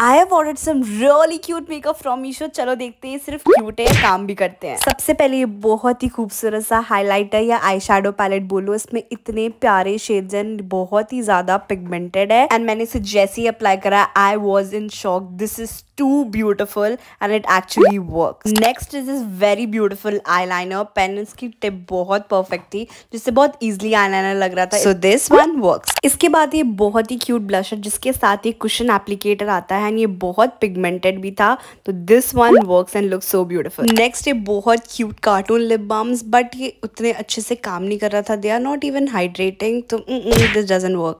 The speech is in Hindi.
I have order some really cute makeup from Meesho चलो देखते हैं सिर्फ क्यूट है काम भी करते हैं सबसे पहले ये बहुत ही खूबसूरत सा हाईलाइटर या आई शेडो पैलेट बोलो इसमें इतने प्यारे शेड हैं बहुत ही ज्यादा पिगमेंटेड है एंड मैंने इसे जैसे ही अप्लाई करा I was in shock this is too beautiful and it actually work next is is very beautiful eye liner pen इसकी टिप बहुत परफेक्ट थी जिससे बहुत ईजिली आई लाइनर लग रहा था सो दिस वन वर्क इसके बाद ये बहुत ही क्यूट ब्लशर जिसके साथ ये कुशन एप्लीकेटर आता है एंड ये बहुत पिगमेंटेड भी था तो this one work and look so beautiful next ये बहुत cute cartoon lip balms but ये उतने अच्छे से काम नहीं कर रहा था they are not even hydrating this doesn't work